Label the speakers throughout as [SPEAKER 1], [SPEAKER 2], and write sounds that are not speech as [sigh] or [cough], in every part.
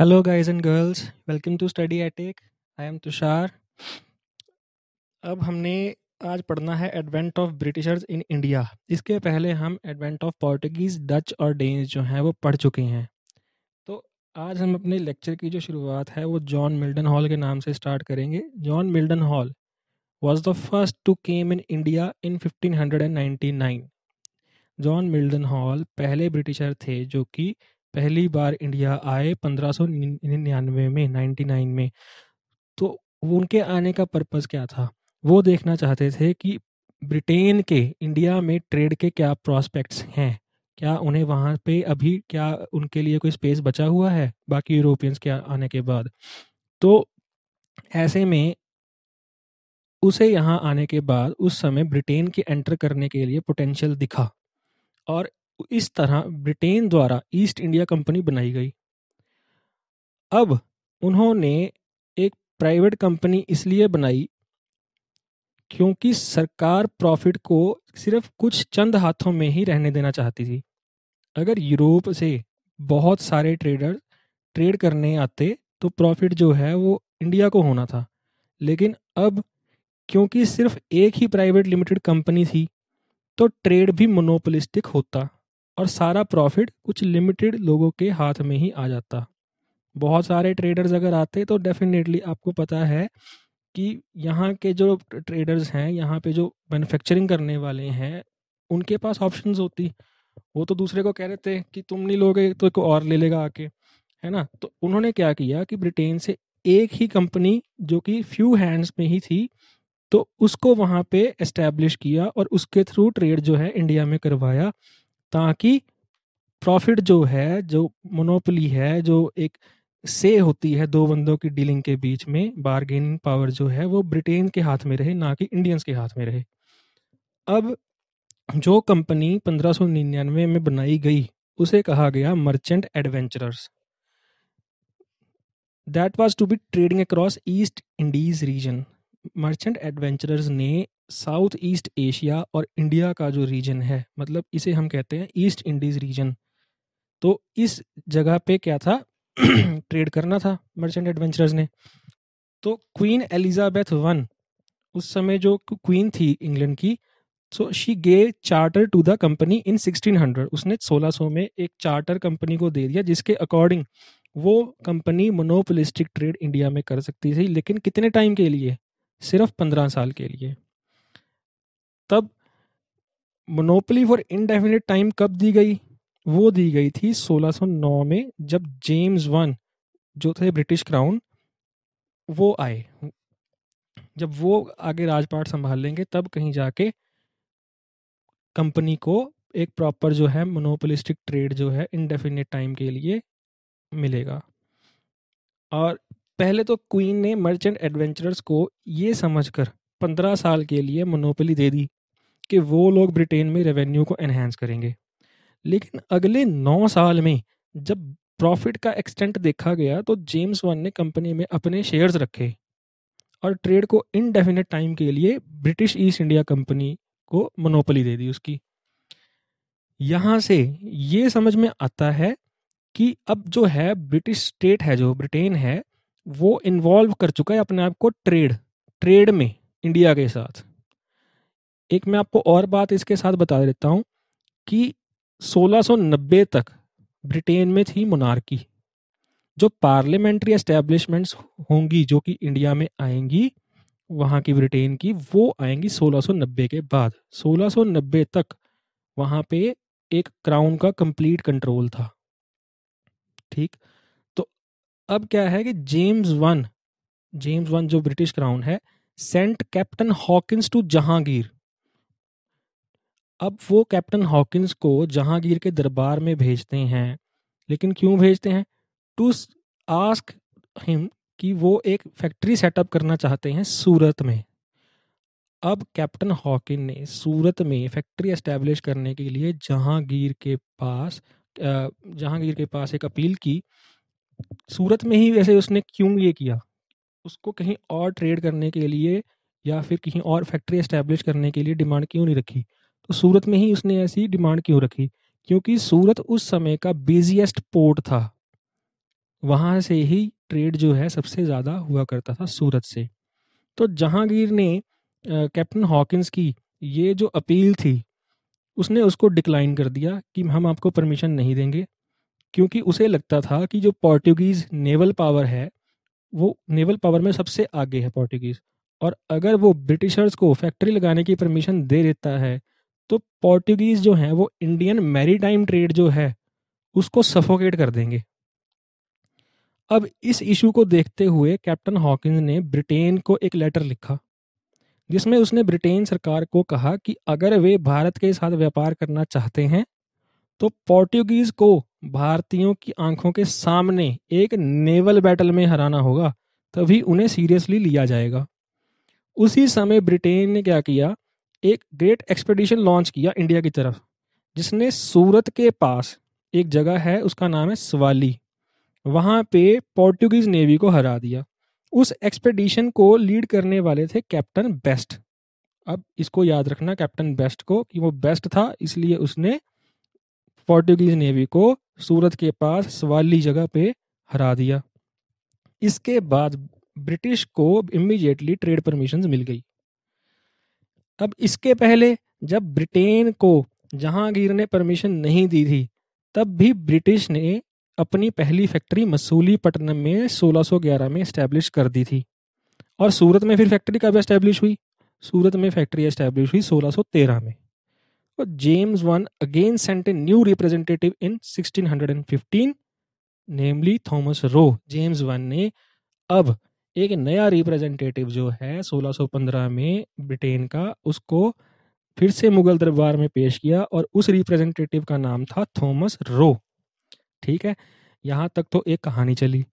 [SPEAKER 1] Hello, guys and girls. Welcome to Study at Tech I am Tushar. अब हमने आज पढ़ना है advent of Britishers in India इसके पहले हम एडवेंट ऑफ पोर्टुगीज डच और डेन्स जो हैं वो पढ़ चुके हैं तो आज हम अपने लेक्चर की जो शुरुआत है वो जॉन मिल्डन हॉल के नाम से स्टार्ट करेंगे John Mildenhall was the first to came in India in 1599 John Mildenhall पहले ब्रिटिशर थे जो कि पहली बार इंडिया आए निन्यानवे में नाइन में तो उनके आने का पर्पस क्या था वो देखना चाहते थे कि ब्रिटेन के इंडिया में ट्रेड के क्या प्रॉस्पेक्ट्स हैं क्या उन्हें वहाँ पे अभी क्या उनके लिए कोई स्पेस बचा हुआ है बाकी यूरोपियंस के आने के बाद तो ऐसे में उसे यहाँ आने के बाद उस समय ब्रिटेन के एंटर करने के लिए पोटेंशियल दिखा और तो इस तरह ब्रिटेन द्वारा ईस्ट इंडिया कंपनी बनाई गई अब उन्होंने एक प्राइवेट कंपनी इसलिए बनाई क्योंकि सरकार प्रॉफिट को सिर्फ कुछ चंद हाथों में ही रहने देना चाहती थी अगर यूरोप से बहुत सारे ट्रेडर ट्रेड करने आते तो प्रॉफिट जो है वो इंडिया को होना था लेकिन अब क्योंकि सिर्फ एक ही प्राइवेट लिमिटेड कंपनी थी तो ट्रेड भी मोनोपोलिस्टिक होता और सारा प्रॉफिट कुछ लिमिटेड लोगों के हाथ में ही आ जाता बहुत सारे ट्रेडर्स अगर आते तो डेफिनेटली आपको पता है कि यहाँ के जो ट्रेडर्स हैं यहाँ पे जो मैन्युफैक्चरिंग करने वाले हैं उनके पास ऑप्शंस होती वो तो दूसरे को कह रहे थे कि तुम नहीं लोगे तो एक और ले लेगा आके है ना तो उन्होंने क्या किया कि ब्रिटेन से एक ही कंपनी जो कि फ्यू हैंड्स में ही थी तो उसको वहाँ पे इस्टेब्लिश किया और उसके थ्रू ट्रेड जो है इंडिया में करवाया ताकि प्रॉफिट जो है जो मोनोपली है जो एक से होती है दो बंदों की डीलिंग के बीच में बारगेनिंग पावर जो है वो ब्रिटेन के हाथ में रहे ना कि इंडियंस के हाथ में रहे अब जो कंपनी 1599 में बनाई गई उसे कहा गया merchant adventurers that was to be trading across East Indies region merchant adventurers ने साउथ ईस्ट एशिया और इंडिया का जो रीजन है मतलब इसे हम कहते हैं ईस्ट इंडीज़ रीजन तो इस जगह पे क्या था [clears throat] ट्रेड करना था मर्चेंट एडवेंचरर्स ने तो क्वीन एलिजाबेथ वन उस समय जो क्वीन थी इंग्लैंड की so she gave charter to the company in 1600 उसने 1600 में एक चार्टर कंपनी को दे दिया जिसके अकॉर्डिंग वो कंपनी मोनोपोलिस्टिक ट्रेड इंडिया में कर सकती थी लेकिन कितने टाइम के लिए सिर्फ पंद्रह साल के लिए तब मोनोपली फॉर इनडेफिनेट टाइम कब दी गई वो दी गई थी 1609 में जब जेम्स वन जो थे ब्रिटिश क्राउन वो आए जब वो आगे राजपाट संभाल लेंगे तब कहीं जाके कंपनी को एक प्रॉपर जो है मोनोपोलिस्टिक ट्रेड जो है इनडेफिनेट टाइम के लिए मिलेगा और पहले तो क्वीन ने मर्चेंट एडवेंचरर्स को ये समझकर पंद्रह साल के लिए मोनोपली दे दी कि वो लोग ब्रिटेन में रेवेन्यू को एनहेंस करेंगे लेकिन अगले नौ साल में जब प्रॉफिट का एक्सटेंट देखा गया तो जेम्स वन ने कंपनी में अपने शेयर्स रखे और ट्रेड को इनडेफिनेट टाइम के लिए ब्रिटिश ईस्ट इंडिया कंपनी को मनोपली दे दी उसकी यहाँ से ये समझ में आता है कि अब जो है ब्रिटिश स्टेट है जो ब्रिटेन है वो इन्वॉल्व कर चुका है अपने आप को ट्रेड ट्रेड में इंडिया के साथ एक मैं आपको और बात इसके साथ बता देता हूँ कि 1690 तक ब्रिटेन में थी मोनार्की जो पार्लियामेंट्री एस्टेब्लिशमेंट्स होंगी जो कि इंडिया में आएंगी वहाँ की ब्रिटेन की वो आएंगी 1690 के बाद 1690 तक वहाँ पे एक क्राउन का कंप्लीट कंट्रोल था ठीक तो अब क्या है कि जेम्स वन जेम्स वन जो ब्रिटिश क्राउन है sent captain Hawkins to Jahangir अब वो कैप्टन हॉकिंस को जहांगीर के दरबार में भेजते हैं लेकिन क्यों भेजते हैं टू आस्क हिम कि वो एक फैक्ट्री सेटअप करना चाहते हैं सूरत में अब कैप्टन हॉकिन ने सूरत में फैक्ट्री एस्टेब्लिश करने के लिए जहांगीर के पास जहांगीर के पास एक अपील की सूरत में ही वैसे उसने क्यों ये किया उसको कहीं और ट्रेड करने के लिए या फिर कहीं और फैक्ट्री एस्टेब्लिश करने के लिए डिमांड क्यों नहीं रखी तो सूरत में ही उसने ऐसी डिमांड क्यों रखी क्योंकि सूरत उस समय का बिजिएस्ट पोर्ट था वहाँ से ही ट्रेड जो है सबसे ज़्यादा हुआ करता था सूरत से तो जहांगीर ने कैप्टन हॉकिंस की ये जो अपील थी उसने उसको डिक्लाइन कर दिया कि हम आपको परमिशन नहीं देंगे क्योंकि उसे लगता था कि जो पोर्टुगीज़ नेवल पावर है वो नेवल पावर में सबसे आगे है पोर्टुगीज़ और अगर वो ब्रिटिशर्स को फैक्ट्री लगाने की परमिशन दे देता है तो पोर्टुगीज़ जो हैं वो इंडियन मैरीटाइम ट्रेड जो है उसको सफोकेट कर देंगे अब इस इशू को देखते हुए कैप्टन हॉकिंस ने ब्रिटेन को एक लेटर लिखा जिसमें उसने ब्रिटेन सरकार को कहा कि अगर वे भारत के साथ व्यापार करना चाहते हैं तो पोर्टुगीज़ को भारतीयों की आंखों के सामने एक नेवल बैटल में हराना होगा तभी उन्हें सीरियसली लिया जाएगा उसी समय ब्रिटेन ने क्या किया एक ग्रेट एक्सपेडिशन लॉन्च किया इंडिया की तरफ जिसने सूरत के पास एक जगह है उसका नाम है सवाली वहाँ पे पोर्टुगीज़ नेवी को हरा दिया उस एक्सपेडिशन को लीड करने वाले थे कैप्टन बेस्ट अब इसको याद रखना कैप्टन बेस्ट को कि वो बेस्ट था इसलिए उसने पोर्टुगीज़ नेवी को सूरत के पास सवाली जगह पे हरा दिया इसके बाद ब्रिटिश को इमीजिएटली ट्रेड परमिशन मिल गई अब इसके पहले जब ब्रिटेन को जहांगीर ने परमिशन नहीं दी थी तब भी ब्रिटिश ने अपनी पहली फैक्ट्री मसूलीपट्टनम में 1611 में इस्टेब्लिश कर दी थी और सूरत में फिर फैक्ट्री कब इस्टेब्लिश हुई सूरत में फैक्ट्री इस्टेब्लिश हुई 1613 में और तो James one again sent a new representative in 1615 namely Thomas Roe James one ने अब एक नया रिप्रेजेंटेटिव जो है 1615 में ब्रिटेन का उसको फिर से मुगल दरबार में पेश किया और उस रिप्रेजेंटेटिव का नाम था थॉमस रो ठीक है यहाँ तक तो एक कहानी चली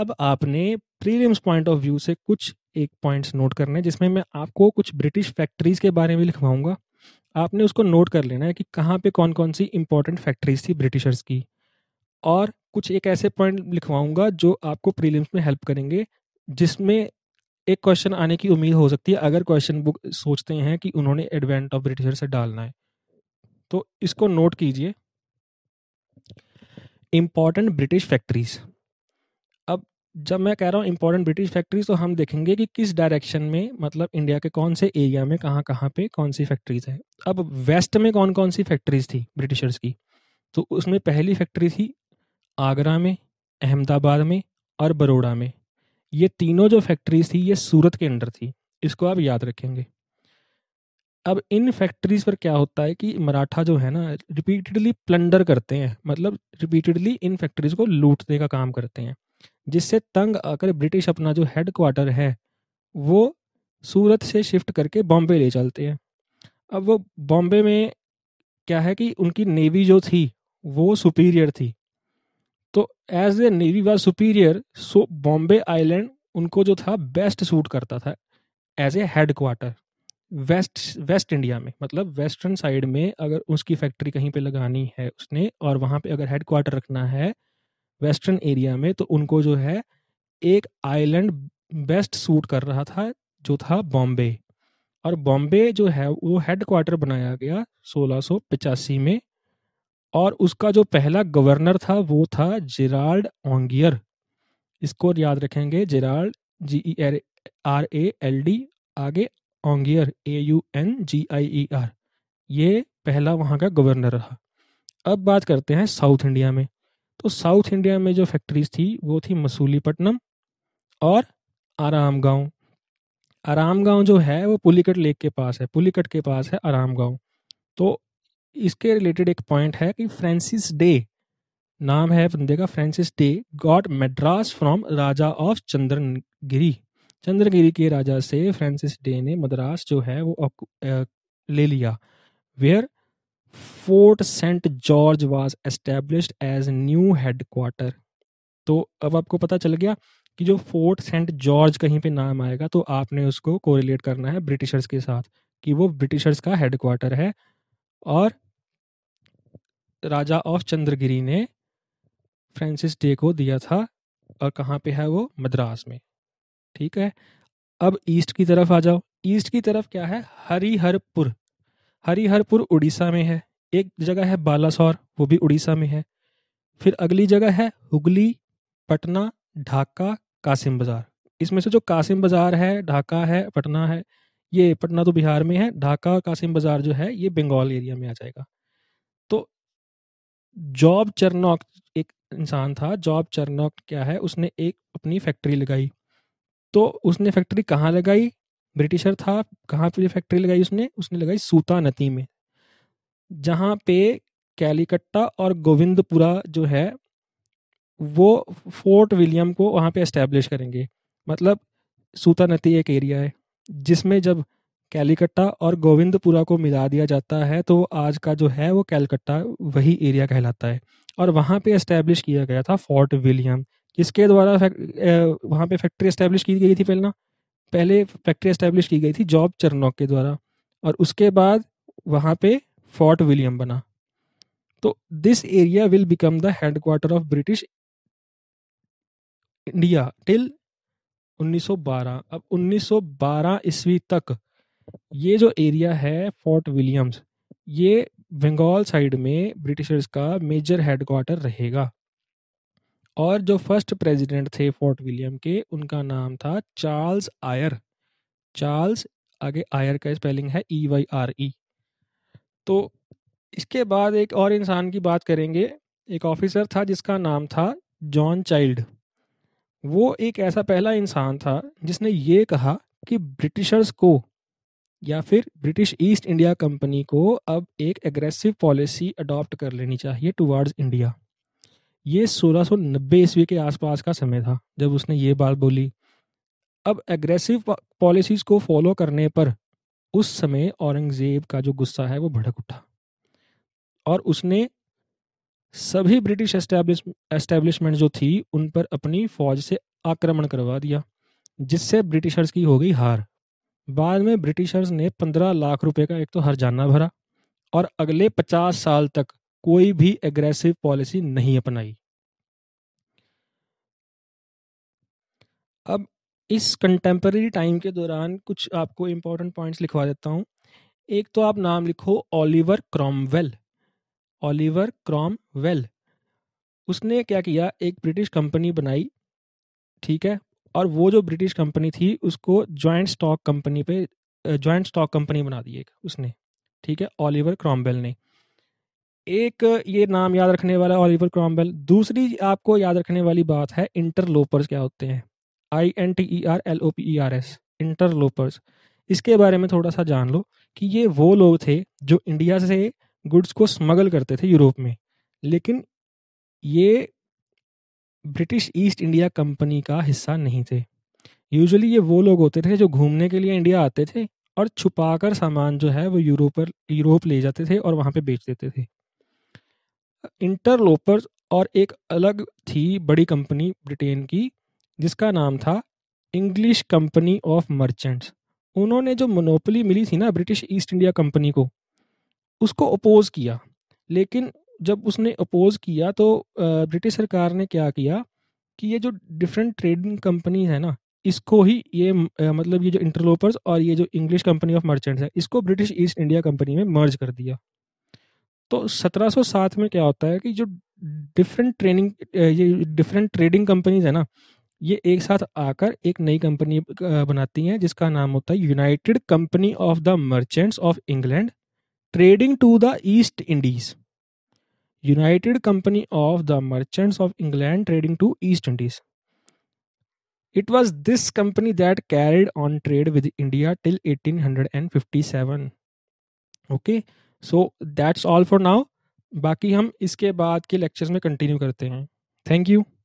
[SPEAKER 1] अब आपने प्रीलिम्स पॉइंट ऑफ व्यू से कुछ एक पॉइंट्स नोट करने हैं जिसमें मैं आपको कुछ ब्रिटिश फैक्ट्रीज़ के बारे में लिखवाऊंगा आपने उसको नोट कर लेना है कि कहाँ पे कौन कौन सी इंपॉर्टेंट फैक्ट्रीज थी ब्रिटिशर्स की और कुछ एक ऐसे पॉइंट लिखवाऊंगा जो आपको प्रीलिम्स में हेल्प करेंगे जिसमें एक क्वेश्चन आने की उम्मीद हो सकती है अगर क्वेश्चन बुक सोचते हैं कि उन्होंने एडवेंट ऑफ ब्रिटिशर से डालना है तो इसको नोट कीजिए इम्पॉर्टेंट ब्रिटिश फैक्ट्रीज अब जब मैं कह रहा हूँ इम्पॉर्टेंट ब्रिटिश फैक्ट्रीज तो हम देखेंगे कि किस डायरेक्शन में मतलब इंडिया के कौन से एरिया में कहाँ कहाँ पे कौन सी फैक्ट्रीज है अब वेस्ट में कौन कौन सी फैक्ट्रीज थी ब्रिटिशर्स की तो उसमें पहली फैक्ट्री थी आगरा में अहमदाबाद में और बड़ोड़ा में ये तीनों जो फैक्ट्रीज थी ये सूरत के अंडर थी इसको आप याद रखेंगे अब इन फैक्ट्रीज पर क्या होता है कि मराठा जो है ना रिपीटेडली प्लंडर करते हैं मतलब रिपीटेडली इन फैक्ट्रीज को लूटने का काम करते हैं जिससे तंग आकर ब्रिटिश अपना जो हेड क्वार्टर है वो सूरत से शिफ्ट करके बॉम्बे ले चलते हैं अब वो बॉम्बे में क्या है कि उनकी नेवी जो थी वो सुपीरियर थी तो as a navy was superior so Bombay island उनको जो था बेस्ट सूट करता था as a head quarter west west India में मतलब वेस्टर्न साइड में अगर उसकी फैक्ट्री कहीं पे लगानी है उसने और वहाँ पे अगर हेड क्वार्टर रखना है वेस्टर्न एरिया में तो उनको जो है एक आइलैंड बेस्ट सूट कर रहा था जो था बॉम्बे और बॉम्बे जो है वो हेड क्वार्टर बनाया गया सोलह में और उसका जो पहला गवर्नर था वो था जेराल्ड ऑंगियर इसको याद रखेंगे Gerald G E R R A L D आगे Aungier A U N G I E R ये पहला वहाँ का गवर्नर रहा अब बात करते हैं साउथ इंडिया में तो साउथ इंडिया में जो फैक्ट्रीज थी वो थी मसूलीपट्टनम और आराम गाँव आराम गाँव जो है वो पुलिकट लेक के पास है पुलिकट के पास है आराम गाँव तो इसके रिलेटेड एक पॉइंट है कि फ्रेंसिस डे नाम है बंदे का Francis Day got Madras from raja of Chandragiri Chandragiri के राजा से फ्रांसिस डे ने मद्रास जो है वो ले लिया where Fort St George was established as new headquarter तो अब आपको पता चल गया कि जो फोर्ट सेंट जॉर्ज कहीं पे नाम आएगा तो आपने उसको कोरिलेट करना है ब्रिटिशर्स के साथ कि वो ब्रिटिशर्स का हेडक्वार्टर है और राजा ऑफ चंद्रगिरी ने फ्रांसिस डे को दिया था और कहाँ पे है वो मद्रास में ठीक है अब ईस्ट की तरफ आ जाओ ईस्ट की तरफ क्या है हरिहरपुर हरिहरपुर उड़ीसा में है एक जगह है बालासौर वो भी उड़ीसा में है फिर अगली जगह है हुगली पटना ढाका कासिम बाज़ार इसमें से जो कासिम बाज़ार है ढाका है पटना है ये पटना तो बिहार में है ढाका और कासिम बाज़ार जो है ये बंगाल एरिया में आ जाएगा जॉब चरनॉक एक इंसान था जॉब चरनॉक क्या है उसने एक अपनी फैक्ट्री लगाई तो उसने फैक्ट्री कहाँ लगाई ब्रिटिशर था कहाँ पे फैक्ट्री लगाई उसने उसने लगाई सूता नदी में जहाँ पे कैलिकट्टा और गोविंदपुरा जो है वो फोर्ट विलियम को वहाँ पे इस्टेब्लिश करेंगे मतलब सूता नदी एक एरिया है जिसमें जब कैलिकट्टा और गोविंदपुरा को मिला दिया जाता है तो आज का जो है वो कैलकट्टा वही एरिया कहलाता है और वहाँ पे इस्टेब्लिश किया गया था फोर्ट विलियम जिसके द्वारा वहाँ पे फैक्ट्री इस्टेब्लिश की गई थी ना पहले फैक्ट्री इस्टेब्लिश की गई थी जॉब चरनौक के द्वारा और उसके बाद वहाँ पे फोर्ट विलियम बना तो this area will become the head quarter of British India till 1912 अब 1912 ईस्वी तक ये जो एरिया है फोर्ट विलियम्स ये बंगाल साइड में ब्रिटिशर्स का मेजर हेडक्वार्टर रहेगा और जो फर्स्ट प्रेसिडेंट थे फोर्ट विलियम के उनका नाम था चार्ल्स आयर चार्ल्स आगे आयर का स्पेलिंग है ई वाई आर ई तो इसके बाद एक और इंसान की बात करेंगे एक ऑफिसर था जिसका नाम था जॉन चाइल्ड वो एक ऐसा पहला इंसान था जिसने ये कहा कि ब्रिटिशर्स को या फिर ब्रिटिश ईस्ट इंडिया कंपनी को अब एक एग्रेसिव पॉलिसी अडॉप्ट कर लेनी चाहिए टुवार्ड्स इंडिया ये 1690 ईस्वी के आसपास का समय था जब उसने ये बात बोली अब एग्रेसिव पॉलिसीज़ को फॉलो करने पर उस समय औरंगज़ेब का जो गुस्सा है वो भड़क उठा और उसने सभी ब्रिटिश एस्टेब्लिशमेंट एस्टैब्लिशमेंट जो थी उन पर अपनी फौज से आक्रमण करवा दिया जिससे ब्रिटिशर्स की हो गई हार बाद में ब्रिटिशर्स ने पंद्रह लाख रुपए का एक तो हरजाना भरा और अगले पचास साल तक कोई भी एग्रेसिव पॉलिसी नहीं अपनाई अब इस कंटेम्प्रेरी टाइम के दौरान कुछ आपको इंपॉर्टेंट पॉइंट्स लिखवा देता हूँ एक तो आप नाम लिखो ओलिवर क्रॉमवेल ओलिवर क्रॉमवेल उसने क्या किया एक ब्रिटिश कंपनी बनाई ठीक है और वो जो ब्रिटिश कंपनी थी उसको ज्वाइंट स्टॉक कंपनी पे ज्वाइंट स्टॉक कंपनी बना दी एक उसने ठीक है ओलिवर क्रॉम्बेल ने एक ये नाम याद रखने वाला ओलिवर क्रॉम्बेल दूसरी आपको याद रखने वाली बात है इंटरलोपर्स क्या होते हैं I N T E R L O P E R S interlopers इसके बारे में थोड़ा सा जान लो कि ये वो लोग थे जो इंडिया से गुड्स को स्मगल करते थे यूरोप में लेकिन ये ब्रिटिश ईस्ट इंडिया कंपनी का हिस्सा नहीं थे यूजुअली ये वो लोग होते थे जो घूमने के लिए इंडिया आते थे और छुपा कर सामान जो है वो यूरोप पर यूरोप ले जाते थे और वहाँ पे बेच देते थे इंटरलोपर और एक अलग थी बड़ी कंपनी ब्रिटेन की जिसका नाम था इंग्लिश कंपनी ऑफ मर्चेंट्स उन्होंने जो मोनोपली मिली थी ना ब्रिटिश ईस्ट इंडिया कंपनी को उसको अपोज़ किया लेकिन जब उसने अपोज किया तो ब्रिटिश सरकार ने क्या किया कि ये जो डिफरेंट ट्रेडिंग कंपनीज है ना इसको ही ये मतलब ये जो इंटरलोपर्स और ये जो इंग्लिश कंपनी ऑफ मर्चेंट्स है इसको ब्रिटिश ईस्ट इंडिया कंपनी में मर्ज कर दिया तो 1707 में क्या होता है कि जो डिफरेंट ट्रेनिंग ये डिफरेंट ट्रेडिंग कंपनीज है ना ये एक साथ आकर एक नई कंपनी बनाती हैं जिसका नाम होता है United Company of the Merchants of England trading to the East Indies United Company of the Merchants of England trading to East Indies. It was this company that carried on trade with India till 1857. Okay so that's all for now बाकी हम इसके बाद के lectures में continue करते हैं thank you